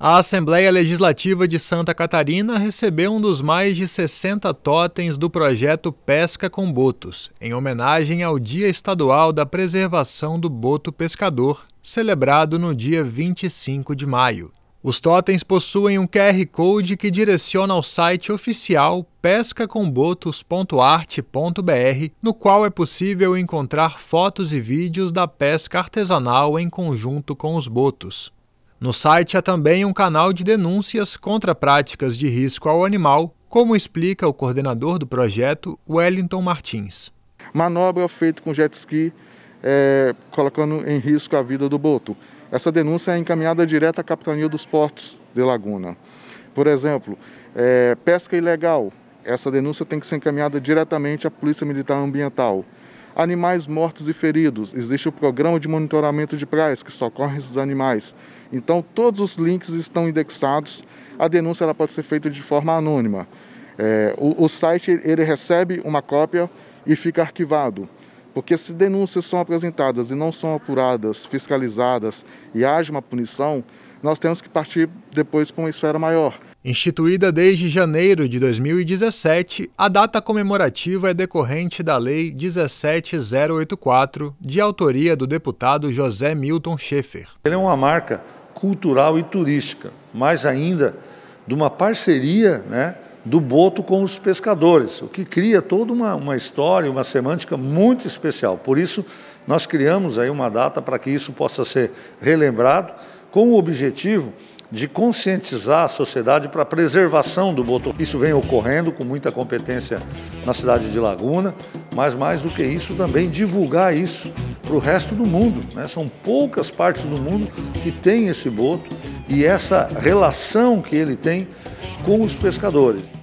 A Assembleia Legislativa de Santa Catarina recebeu um dos mais de 60 totens do projeto Pesca com Botos, em homenagem ao Dia Estadual da Preservação do Boto Pescador, celebrado no dia 25 de maio. Os totens possuem um QR Code que direciona ao site oficial pescacombotos.arte.br, no qual é possível encontrar fotos e vídeos da pesca artesanal em conjunto com os botos. No site há também um canal de denúncias contra práticas de risco ao animal, como explica o coordenador do projeto, Wellington Martins. Manobra feita com jet ski, é, colocando em risco a vida do boto. Essa denúncia é encaminhada direto à Capitania dos Portos de Laguna. Por exemplo, é, pesca ilegal. Essa denúncia tem que ser encaminhada diretamente à Polícia Militar Ambiental. Animais mortos e feridos. Existe o programa de monitoramento de praias que socorre esses animais. Então, todos os links estão indexados. A denúncia ela pode ser feita de forma anônima. É, o, o site ele recebe uma cópia e fica arquivado. Porque se denúncias são apresentadas e não são apuradas, fiscalizadas e haja uma punição, nós temos que partir depois para uma esfera maior. Instituída desde janeiro de 2017, a data comemorativa é decorrente da Lei 17084, de autoria do deputado José Milton Schaefer. Ele é uma marca cultural e turística, mais ainda de uma parceria, né? do boto com os pescadores, o que cria toda uma, uma história, uma semântica muito especial. Por isso, nós criamos aí uma data para que isso possa ser relembrado, com o objetivo de conscientizar a sociedade para a preservação do boto. Isso vem ocorrendo com muita competência na cidade de Laguna, mas mais do que isso também divulgar isso para o resto do mundo. Né? São poucas partes do mundo que têm esse boto e essa relação que ele tem com os pescadores.